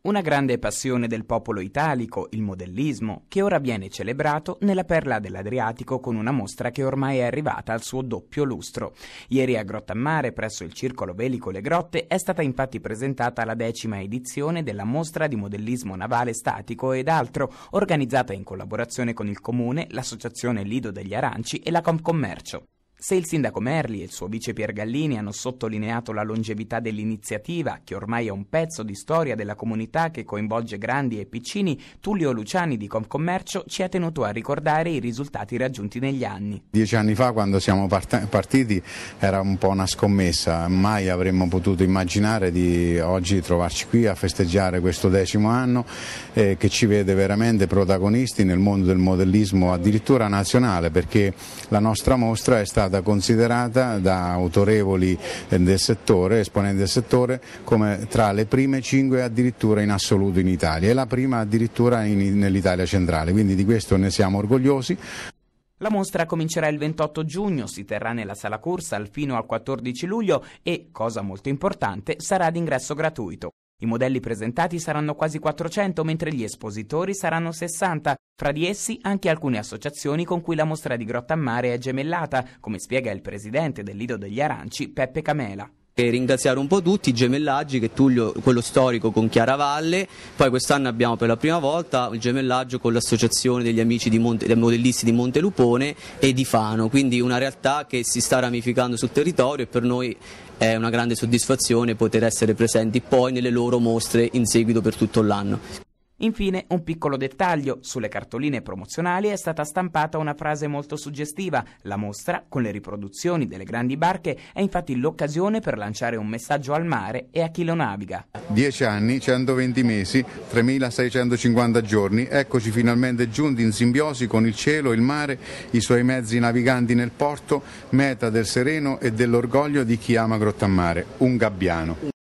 Una grande passione del popolo italico, il modellismo, che ora viene celebrato nella perla dell'Adriatico con una mostra che ormai è arrivata al suo doppio lustro. Ieri a Grottammare, presso il Circolo Velico Le Grotte, è stata infatti presentata la decima edizione della mostra di modellismo navale statico ed altro, organizzata in collaborazione con il Comune, l'Associazione Lido degli Aranci e la Comcommercio. Se il sindaco Merli e il suo vice Piergallini hanno sottolineato la longevità dell'iniziativa, che ormai è un pezzo di storia della comunità che coinvolge grandi e piccini, Tullio Luciani di Confcommercio ci ha tenuto a ricordare i risultati raggiunti negli anni. Dieci anni fa quando siamo partiti era un po' una scommessa, mai avremmo potuto immaginare di oggi trovarci qui a festeggiare questo decimo anno eh, che ci vede veramente protagonisti nel mondo del modellismo addirittura nazionale perché la nostra mostra è stata stata considerata da autorevoli eh, del settore, esponenti del settore, come tra le prime cinque addirittura in assoluto in Italia e la prima addirittura nell'Italia centrale, quindi di questo ne siamo orgogliosi. La mostra comincerà il 28 giugno, si terrà nella sala corsa fino al 14 luglio e, cosa molto importante, sarà d'ingresso gratuito. I modelli presentati saranno quasi 400, mentre gli espositori saranno 60, fra di essi anche alcune associazioni con cui la mostra di Grotta a Mare è gemellata, come spiega il presidente del Lido degli Aranci, Peppe Camela. E ringraziare un po' tutti i gemellaggi che Tullio, quello storico con Chiara Valle, poi quest'anno abbiamo per la prima volta il gemellaggio con l'associazione degli amici di Monte, dei modellisti di Montelupone e di Fano, quindi una realtà che si sta ramificando sul territorio e per noi è una grande soddisfazione poter essere presenti poi nelle loro mostre in seguito per tutto l'anno. Infine, un piccolo dettaglio, sulle cartoline promozionali è stata stampata una frase molto suggestiva. La mostra, con le riproduzioni delle grandi barche, è infatti l'occasione per lanciare un messaggio al mare e a chi lo naviga. Dieci anni, 120 mesi, 3650 giorni, eccoci finalmente giunti in simbiosi con il cielo, il mare, i suoi mezzi naviganti nel porto, meta del sereno e dell'orgoglio di chi ama Grottammare, un gabbiano.